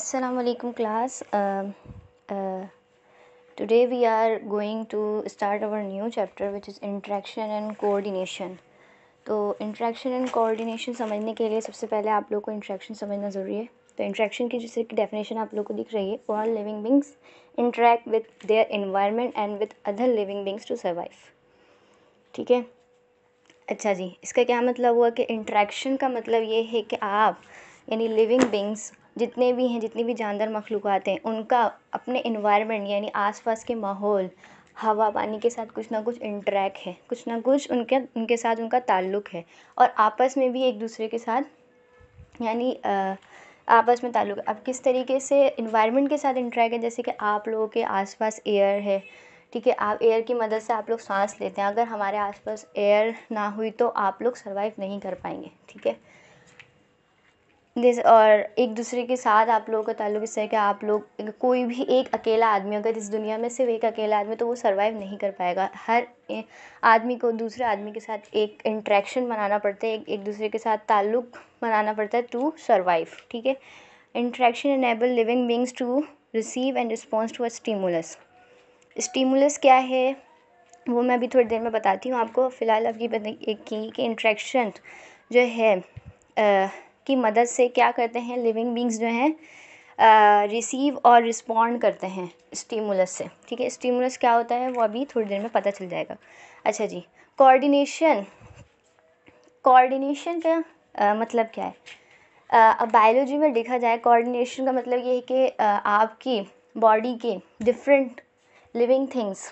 असलकम class today we are going to start our new chapter which is interaction and coordination तो interaction and coordination समझने के लिए सबसे पहले आप लोगों को इंट्रैक्शन समझना ज़रूरी है तो इंट्रैक्शन की जैसे कि डेफिनेशन आप लोगों को दिख रही है all living beings interact with their environment and with other living beings to survive ठीक है अच्छा जी इसका क्या मतलब हुआ कि इंट्रैक्शन का मतलब ये है कि आप यानी लिविंग बींग्स जितने भी हैं जितनी भी जानदार मख़लूक़ात हैं उनका अपने इन्वायरमेंट यानी आस पास के माहौल हवा पानी के साथ कुछ ना कुछ इंटरेक है कुछ ना कुछ उनके उनके साथ उनका ताल्लुक़ है और आपस में भी एक दूसरे के साथ यानी आपस में ताल्लुक़ है अब किस तरीके से इन्वायरमेंट के साथ इंटरेक है जैसे कि आप लोगों के आसपास एयर है ठीक है आप एयर की मदद से आप लोग सांस लेते हैं अगर हमारे आसपास एयर ना हुई तो आप लोग सर्वाइव नहीं कर पाएंगे ठीक है जैसे और एक दूसरे के साथ आप लोगों का ताल्लुक़ इससे तरह कि आप लोग कोई भी एक अकेला आदमी अगर इस दुनिया में सिर्फ एक अकेला आदमी तो वो सर्वाइव नहीं कर पाएगा हर आदमी को दूसरे आदमी के साथ एक इंट्रैक्शन बनाना पड़ता है एक एक दूसरे के साथ ताल्लुक़ बनाना पड़ता है टू सर्वाइव ठीक है interaction enable living beings to receive and response to a stimulus stimulus क्या है वो मैं अभी थोड़ी देर में बताती हूँ आपको फ़िलहाल अब ये एक की कि इंट्रैक्शन जो है आ, की मदद से क्या करते हैं लिविंग बींग्स जो हैं रिसीव और रिस्पॉन्ड करते हैं स्टीमुलस से ठीक है स्टीमुलस क्या होता है वो अभी थोड़ी देर में पता चल जाएगा अच्छा जी कोऑर्डिनेशन कोऑर्डिनेशन का आ, मतलब क्या है अब बायोलॉजी में देखा जाए कोऑर्डिनेशन का मतलब ये है कि आपकी बॉडी के डिफरेंट लिविंग थिंग्स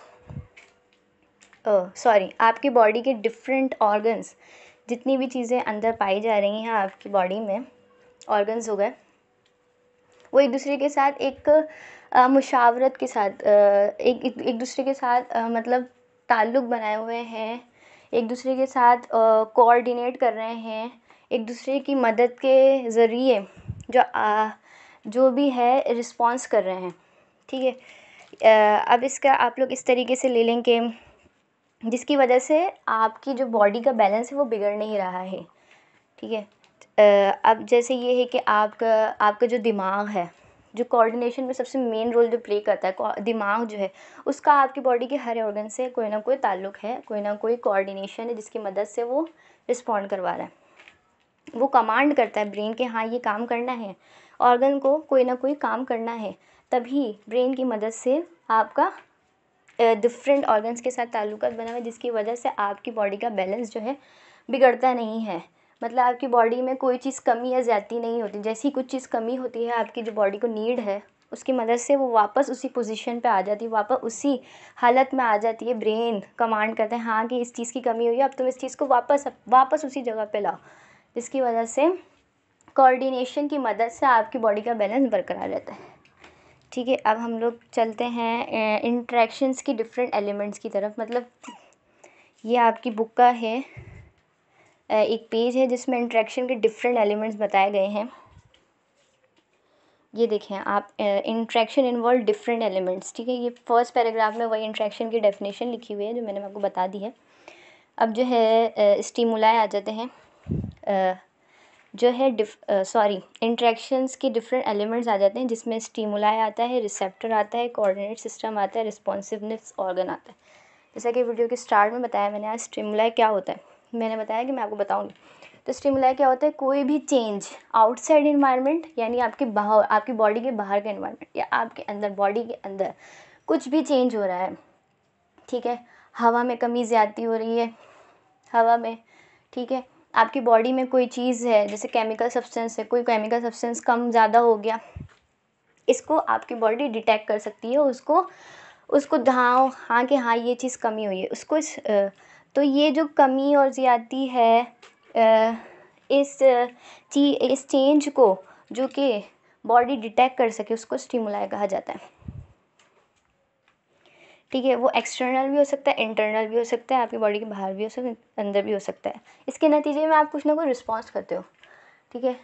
सॉरी आपकी बॉडी के डिफरेंट ऑर्गन्स जितनी भी चीज़ें अंदर पाई जा रही हैं आपकी बॉडी में ऑर्गन्स हो गए वो एक दूसरे के साथ एक मुशावरत के साथ एक एक, दूसरे के साथ मतलब ताल्लुक़ बनाए हुए हैं एक दूसरे के साथ कोऑर्डिनेट कर रहे हैं एक दूसरे की मदद के ज़रिए जो आ, जो भी है रिस्पॉन्स कर रहे हैं ठीक है अब इसका आप लोग इस तरीके से ले लें कि जिसकी वजह से आपकी जो बॉडी का बैलेंस है वो बिगड़ नहीं रहा है ठीक है अब जैसे ये है कि आपका आपका जो दिमाग है जो कोऑर्डिनेशन में सबसे मेन रोल जो प्ले करता है दिमाग जो है उसका आपकी बॉडी के हर ऑर्गन से कोई ना कोई ताल्लुक है कोई ना कोई कोऑर्डिनेशन है जिसकी मदद से वो रिस्पॉन्ड करवा रहा है वो कमांड करता है ब्रेन के हाँ ये काम करना है ऑर्गन को कोई ना कोई काम करना है तभी ब्रेन की मदद से आपका डिफ़रेंट ऑर्गन्स के साथ ताल्लुक बना हुआ है जिसकी वजह से आपकी बॉडी का बैलेंस जो है बिगड़ता नहीं है मतलब आपकी बॉडी में कोई चीज़ कमी या ज़्यादा नहीं होती जैसी कुछ चीज़ कमी होती है आपकी जो बॉडी को नीड है उसकी मदद से वो वापस उसी पोजीशन पे आ जाती है वापस उसी हालत में आ जाती है ब्रेन कमांड करते हैं हाँ कि इस चीज़ की कमी हुई है अब तुम इस चीज़ को वापस वापस उसी जगह पे लाओ जिसकी वजह से कोऑर्डिनेशन की मदद से आपकी बॉडी का बैलेंस बरकरार रहता है ठीक है अब हम लोग चलते हैं इंट्रैक्शंस की डिफरेंट एलिमेंट्स की तरफ मतलब ये आपकी बुक का है एक पेज है जिसमें इंट्रैक्शन के डिफरेंट एलिमेंट्स बताए गए हैं ये देखें आप इंट्रैक्शन इन्वॉल्व डिफरेंट एलिमेंट्स ठीक है ये फर्स्ट पैराग्राफ में वही इंट्रैक्शन की डेफिनेशन लिखी हुई है जो मैंने आपको बता दी है अब जो है स्टीमुलाए आ जाते हैं जो है सॉरी इंट्रैक्शंस के डिफरेंट एलिमेंट्स आ जाते हैं जिसमें स्टीमुलाई आता है रिसेप्टर आता है कोऑर्डिनेट सिस्टम आता है रिस्पॉन्सिवनेस ऑर्गन आता है जैसा कि वीडियो के स्टार्ट में बताया मैंने आज स्टीमुलाई क्या होता है मैंने बताया कि मैं आपको बताऊँगी तो स्टीमुलाई क्या होता है कोई भी चेंज आउटसाइड इन्वायरमेंट यानी आपके बाहर आपकी बॉडी के बाहर का इन्वायरमेंट या आपके अंदर बॉडी के अंदर कुछ भी चेंज हो रहा है ठीक है हवा में कमी ज़्यादती हो रही है हवा में ठीक है आपकी बॉडी में कोई चीज़ है जैसे केमिकल सब्सटेंस है कोई केमिकल सब्सटेंस कम ज़्यादा हो गया इसको आपकी बॉडी डिटेक्ट कर सकती है उसको उसको हाँ हाँ कि हाँ ये चीज़ कमी हुई है उसको इस तो ये जो कमी और ज़्यादती है इस ची इस चेंज को जो कि बॉडी डिटेक्ट कर सके उसको स्टिमुलाई कहा जाता है ठीक है वो एक्सटर्नल भी हो सकता है इंटरनल भी हो सकता है आपकी बॉडी के बाहर भी हो सकता है अंदर भी हो सकता है इसके नतीजे में आप कुछ ना कुछ रिस्पॉन्स करते हो ठीक है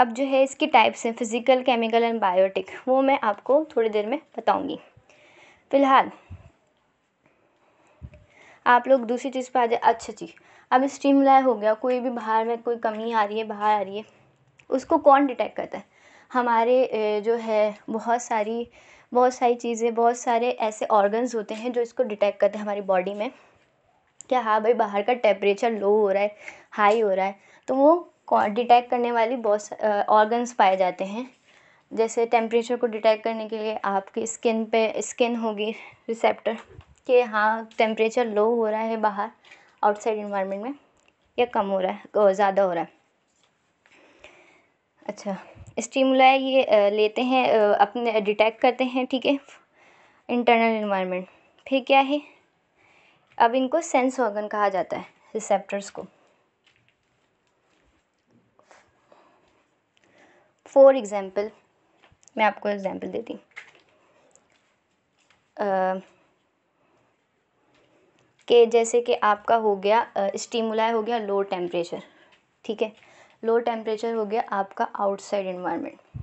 अब जो है इसकी टाइप्स हैं फिज़िकल केमिकल एंड बायोटिक वो मैं आपको थोड़ी देर में बताऊंगी फ़िलहाल आप लोग दूसरी चीज़ पर आ जाए अच्छा जी अब स्ट्रीम हो गया कोई भी बाहर में कोई कमी आ रही है बाहर आ रही है उसको कौन डिटेक्ट करता है हमारे जो है बहुत सारी बहुत सारी चीज़ें बहुत सारे ऐसे ऑर्गन्स होते हैं जो इसको डिटेक्ट करते हैं हमारी बॉडी में क्या हाँ भाई बाहर का टेम्परेचर लो हो रहा है हाई हो रहा है तो वो डिटेक्ट करने वाली बहुत ऑर्गन्स पाए जाते हैं जैसे टेम्परेचर को डिटेक्ट करने के लिए आपकी स्किन पे स्किन होगी रिसेप्टर कि हाँ टेम्परेचर लो हो रहा है बाहर आउटसाइड इन्वायरमेंट में या कम हो रहा है ज़्यादा हो रहा है अच्छा स्टीमुला ये लेते हैं अपने डिटेक्ट करते हैं ठीक है इंटरनल इन्वायरमेंट फिर क्या है अब इनको सेंस ऑर्गन कहा जाता है रिसेप्टर्स को फॉर एग्ज़ाम्पल मैं आपको एग्ज़ाम्पल देती हूँ के जैसे कि आपका हो गया स्टीमुला हो गया लो टेम्परेचर ठीक है लो टेम्परेचर हो गया आपका आउटसाइड इन्वायरमेंट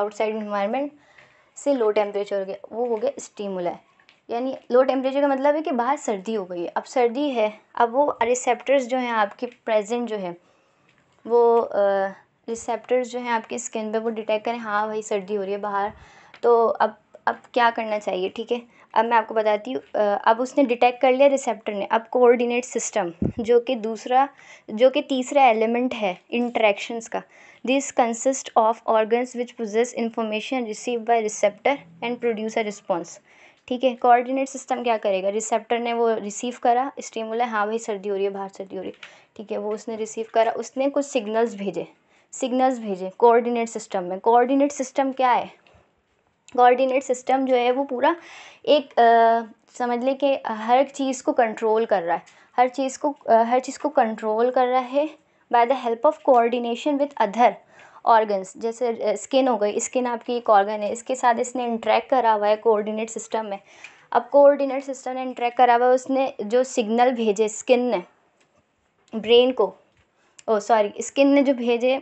आउटसाइड इन्वायरमेंट से लो टेम्परेचर हो गया वो हो गया स्टीमुला यानी लो टेम्परेचर का मतलब है कि बाहर सर्दी हो गई है अब सर्दी है अब वो रिसेप्टर्स जो हैं आपके प्रेजेंट जो है वो रिसेप्टर्स जो हैं आपकी स्किन पे वो डिटेक्ट करें हाँ भाई सर्दी हो रही है बाहर तो अब अब क्या करना चाहिए ठीक है अब मैं आपको बताती हूँ अब उसने डिटेक्ट कर लिया रिसेप्टर ने अब कोऑर्डिनेट सिस्टम जो कि दूसरा जो कि तीसरा एलिमेंट है इंट्रैक्शनस का this consist of organs which process information receive by receptor and produce a response ठीक है कोऑर्डिनेट सिस्टम क्या करेगा रिसेप्टर ने वो रिसीव करा स्टीमुला हाँ भाई सर्दी हो रही है बाहर सर्दी हो रही है ठीक है वो उसने रिसीव करा उसने कुछ सिग्नल्स भेजे सिग्नल्स भेजे कोऑर्डिनेट सिस्टम में कोऑर्डिनेट सिस्टम क्या है कोऑर्डिनेट सिस्टम जो है वो पूरा एक आ, समझ लें कि हर चीज़ को कंट्रोल कर रहा है हर चीज़ को आ, हर चीज़ को कंट्रोल कर रहा है by the help of coordination with other organs जैसे स्किन हो गई स्किन आपकी एक ऑर्गन है इसके साथ इसने इंट्रैक्ट करा हुआ है कोऑर्डिनेट सिस्टम में अब कोऑर्डिनेट सिस्टम ने इंट्रैक्ट करा हुआ है उसने जो सिग्नल भेजे स्किन ने ब्रेन को ओ सॉरी स्किन ने जो भेजे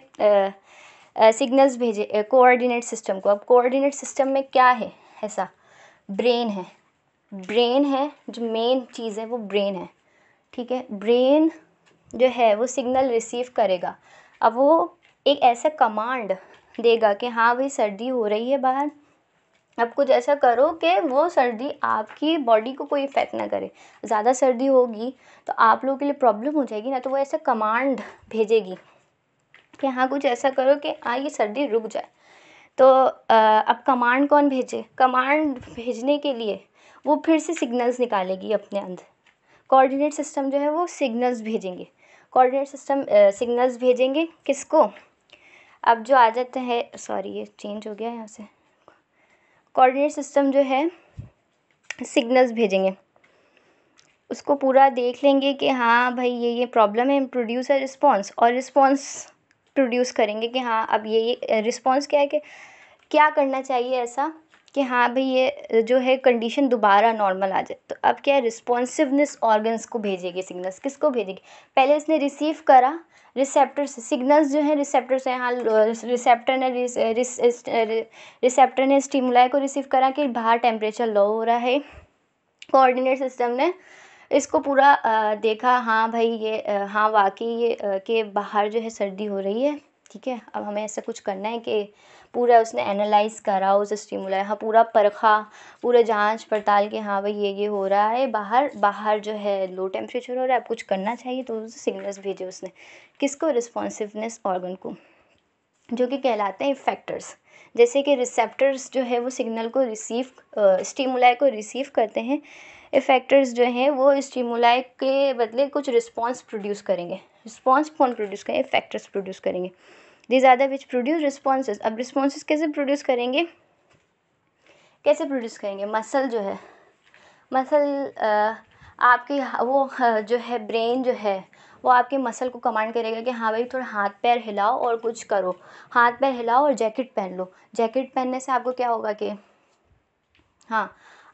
सिग्नल्स भेजे कोऑर्डिनेट सिस्टम को अब कोऑर्डिनेट सिस्टम में क्या है ऐसा ब्रेन है ब्रेन है जो मेन चीज़ है वो ब्रेन है ठीक है ब्रेन जो है वो सिग्नल रिसीव करेगा अब वो एक ऐसा कमांड देगा कि हाँ भाई सर्दी हो रही है बाहर अब कुछ ऐसा करो कि वो सर्दी आपकी बॉडी को कोई इफ़ेक्ट ना करे ज़्यादा सर्दी होगी तो आप लोगों के लिए प्रॉब्लम हो जाएगी ना तो वो ऐसा कमांड भेजेगी कि हाँ कुछ ऐसा करो कि हाँ ये सर्दी रुक जाए तो अब कमांड कौन भेजे कमांड भेजने के लिए वो फिर से सिग्नल्स निकालेगी अपने अंदर कोऑर्डिनेट सिस्टम जो है वो सिग्नल्स भेजेंगे कोऑर्डिनेट सिस्टम सिग्नल्स भेजेंगे किसको अब जो आ जाता है सॉरी ये चेंज हो गया यहाँ से कोऑर्डिनेट सिस्टम जो है सिग्नल्स भेजेंगे उसको पूरा देख लेंगे कि हाँ भाई ये ये प्रॉब्लम है प्रोड्यूसर रिस्पॉन्स और रिस्पॉन्स प्रोड्यूस करेंगे कि हाँ अब ये रिस्पॉन्स क्या है कि क्या करना चाहिए ऐसा कि हाँ भाई ये जो है कंडीशन दोबारा नॉर्मल आ जाए तो अब क्या है रिस्पॉन्सिवनेस ऑर्गन्स को भेजेगी सिग्नल्स किसको भेजेगी पहले इसने रिसीव करा रिसेप्टर से सिग्नल्स जो हैं रिसेप्टर से हाँ रिसेप्टर ने रिसेप्टर ने स्टिमुलाई को रिसीव करा कि बाहर टेम्परेचर लो हो रहा है कोऑर्डिनेट सिस्टम ने इसको पूरा देखा हाँ भाई ये हाँ वाकई ये के बाहर जो है सर्दी हो रही है ठीक है अब हमें ऐसा कुछ करना है कि पूरा उसने एनालाइज़ करा उस स्टिमुला हाँ पूरा परखा पूरा जांच पड़ताल के हाँ भाई ये ये हो रहा है बाहर बाहर जो है लो टेम्परेचर हो रहा है अब कुछ करना चाहिए तो सिग्नल्स भेजे उसने किसको रिस्पॉन्सिवनेस ऑर्गन को जो कि कहलाते हैं इफ़ेक्टर्स जैसे कि रिसेप्टर्स जो है वो सिग्नल को रिसीव स्टिमुलाई को रिसीव करते हैं इफ़ेक्टर्स जो हैं वो स्टिमुलाई के बदले कुछ रिस्पॉन्स प्रोड्यूस करेंगे रिस्पॉन्स कौन प्रोड्यूस करेंगे फैक्टर्स प्रोड्यूस करेंगे these are which produce response अब रिस्पॉन्स कैसे प्रोड्यूस करेंगे कैसे प्रोड्यूस करेंगे मसल जो है मसल आपके वो जो है ब्रेन जो है वो आपके मसल को कमांड करेगा कि हाँ भाई थोड़ा हाथ पैर हिलाओ और कुछ करो हाथ पैर हिलाओ और जैकेट पहन लो जैकेट पहनने से आपको क्या होगा कि हाँ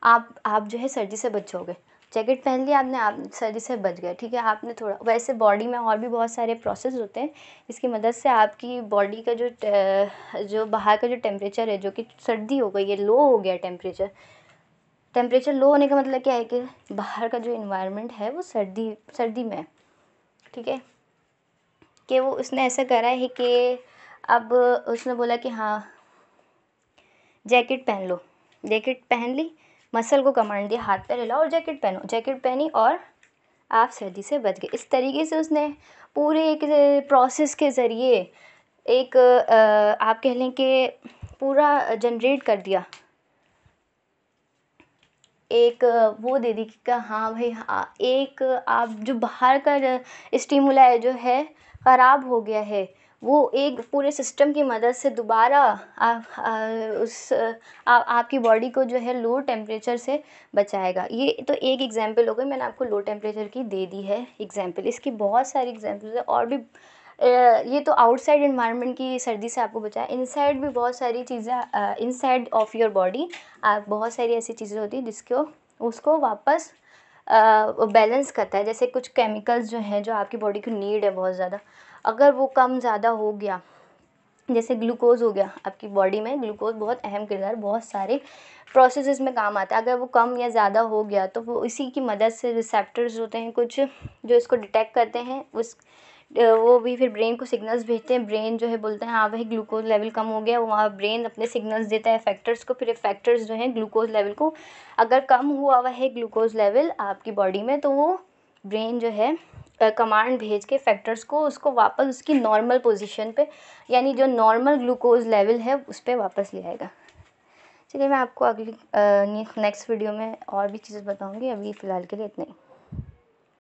आप आप जो है सर्दी से बचोगे जैकेट पहन लिया आपने आप सर्दी से बच गए ठीक है आपने थोड़ा वैसे बॉडी में और भी बहुत सारे प्रोसेस होते हैं इसकी मदद से आपकी बॉडी का जो जो बाहर का जो टेम्परेचर है जो कि सर्दी हो गई है लो हो गया टेम्परेचर टेम्परेचर लो होने का मतलब क्या है कि बाहर का जो इन्वायरमेंट है वो सर्दी सर्दी में है ठीक है कि वो उसने ऐसा करा है कि अब उसने बोला कि हाँ जैकेट पहन लो जैकेट पहन ली मसल को कमांड दिया हाथ पैर हिलाओ और जैकेट पहनो जैकेट पहनी और आप सर्दी से बच गए इस तरीके से उसने पूरे एक प्रोसेस के ज़रिए एक आप कह लें कि पूरा जनरेट कर दिया एक वो दे दी कि हाँ भाई हाँ एक आप जो बाहर का स्टिमुला है जो है ख़राब हो गया है वो एक पूरे सिस्टम की मदद से दोबारा उस आपकी बॉडी को जो है लो टेम्परेचर से बचाएगा ये तो एक एग्ज़ाम्पल हो गई मैंने आपको लो टेम्परेचर की दे दी है एग्ज़ाम्पल इसकी बहुत सारी एग्ज़ाम्पल्स है और भी ये तो आउटसाइड इन्वायरमेंट की सर्दी से आपको बचाया इनसाइड भी बहुत सारी चीज़ें इनसाइड ऑफ योर बॉडी बहुत सारी ऐसी चीज़ें होती हैं जिसको उसको वापस बैलेंस करता है जैसे कुछ केमिकल्स जो हैं जो आपकी बॉडी की नीड है बहुत ज़्यादा अगर वो कम ज़्यादा हो गया जैसे ग्लूकोज़ हो गया आपकी बॉडी में ग्लूकोज़ बहुत अहम किरदार बहुत सारे प्रोसेसेस में काम आता है अगर वो कम या ज़्यादा हो गया तो वो इसी की मदद से रिसेप्टर्स होते हैं कुछ जो इसको डिटेक्ट करते हैं उस वो भी फिर ब्रेन को सिग्नल्स भेजते हैं ब्रेन जो है बोलते हैं हाँ भाई ग्लूकोज लेवल कम हो गया वहाँ ब्रेन अपने सिग्नल्स देता है फैक्टर्स को फिर फैक्टर्स जो हैं ग्लूकोज लेवल को अगर कम हुआ हुआ है ग्लूकोज लेवल आपकी बॉडी में तो वो ब्रेन जो है कमांड भेज के फैक्टर्स को उसको वापस उसकी नॉर्मल पोजिशन पर यानी जो नॉर्मल ग्लूकोज लेवल है उस पर वापस ले आएगा चलिए मैं आपको अगली नेक्स्ट वीडियो में और भी चीज़ें बताऊँगी अभी फ़िलहाल के लिए इतना ही